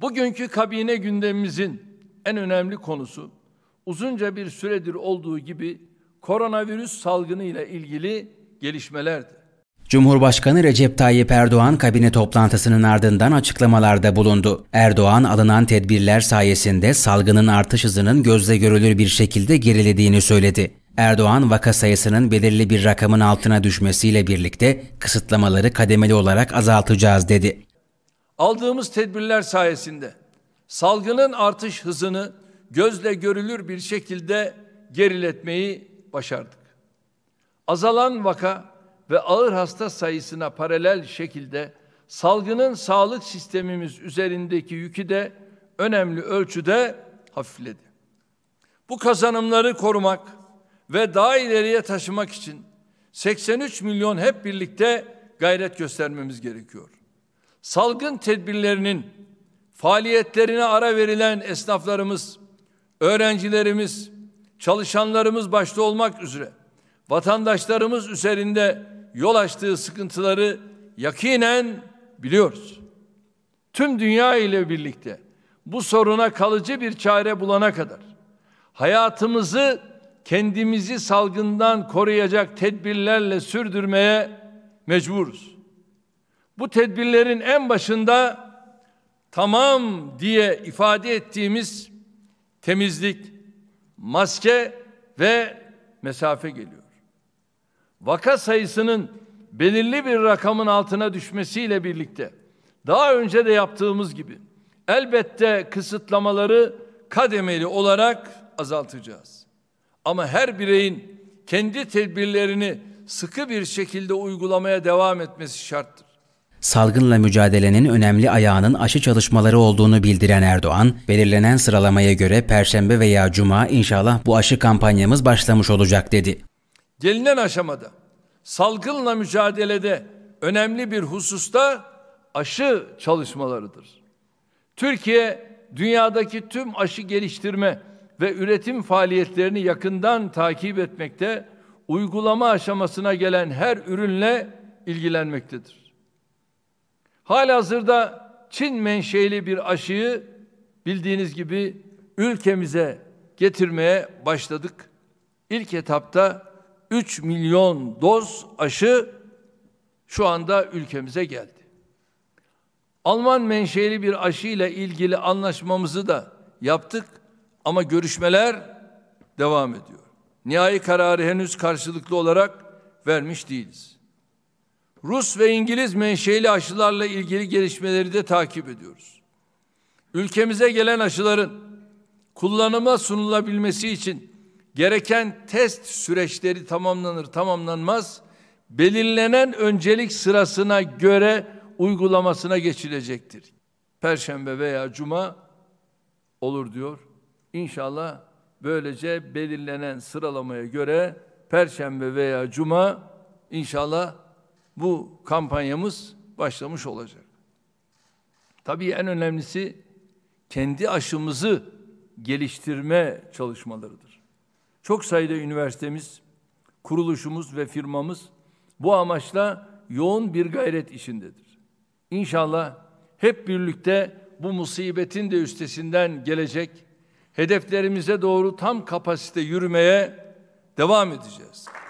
Bugünkü kabine gündemimizin en önemli konusu uzunca bir süredir olduğu gibi koronavirüs salgını ile ilgili gelişmelerdi. Cumhurbaşkanı Recep Tayyip Erdoğan kabine toplantısının ardından açıklamalarda bulundu. Erdoğan alınan tedbirler sayesinde salgının artış hızının gözle görülür bir şekilde gerilediğini söyledi. Erdoğan vaka sayısının belirli bir rakamın altına düşmesiyle birlikte kısıtlamaları kademeli olarak azaltacağız dedi. Aldığımız tedbirler sayesinde salgının artış hızını gözle görülür bir şekilde geriletmeyi başardık. Azalan vaka ve ağır hasta sayısına paralel şekilde salgının sağlık sistemimiz üzerindeki yükü de önemli ölçüde hafifledi. Bu kazanımları korumak ve daha ileriye taşımak için 83 milyon hep birlikte gayret göstermemiz gerekiyor salgın tedbirlerinin faaliyetlerine ara verilen esnaflarımız, öğrencilerimiz, çalışanlarımız başta olmak üzere vatandaşlarımız üzerinde yol açtığı sıkıntıları yakinen biliyoruz. Tüm dünya ile birlikte bu soruna kalıcı bir çare bulana kadar hayatımızı kendimizi salgından koruyacak tedbirlerle sürdürmeye mecburuz. Bu tedbirlerin en başında tamam diye ifade ettiğimiz temizlik, maske ve mesafe geliyor. Vaka sayısının belirli bir rakamın altına düşmesiyle birlikte daha önce de yaptığımız gibi elbette kısıtlamaları kademeli olarak azaltacağız. Ama her bireyin kendi tedbirlerini sıkı bir şekilde uygulamaya devam etmesi şarttır salgınla mücadelenin önemli ayağının aşı çalışmaları olduğunu bildiren Erdoğan, belirlenen sıralamaya göre perşembe veya cuma inşallah bu aşı kampanyamız başlamış olacak dedi. Gelinen aşamada salgınla mücadelede önemli bir hususta aşı çalışmalarıdır. Türkiye dünyadaki tüm aşı geliştirme ve üretim faaliyetlerini yakından takip etmekte, uygulama aşamasına gelen her ürünle ilgilenmektedir. Halihazırda Çin menşeli bir aşıyı bildiğiniz gibi ülkemize getirmeye başladık. İlk etapta 3 milyon doz aşı şu anda ülkemize geldi. Alman menşeli bir aşı ile ilgili anlaşmamızı da yaptık ama görüşmeler devam ediyor. Nihai kararı henüz karşılıklı olarak vermiş değiliz. Rus ve İngiliz menşeli aşılarla ilgili gelişmeleri de takip ediyoruz. Ülkemize gelen aşıların kullanıma sunulabilmesi için gereken test süreçleri tamamlanır tamamlanmaz belirlenen öncelik sırasına göre uygulamasına geçilecektir. Perşembe veya cuma olur diyor. İnşallah böylece belirlenen sıralamaya göre perşembe veya cuma inşallah bu kampanyamız başlamış olacak. Tabii en önemlisi kendi aşımızı geliştirme çalışmalarıdır. Çok sayıda üniversitemiz, kuruluşumuz ve firmamız bu amaçla yoğun bir gayret içindedir. İnşallah hep birlikte bu musibetin de üstesinden gelecek, hedeflerimize doğru tam kapasite yürümeye devam edeceğiz.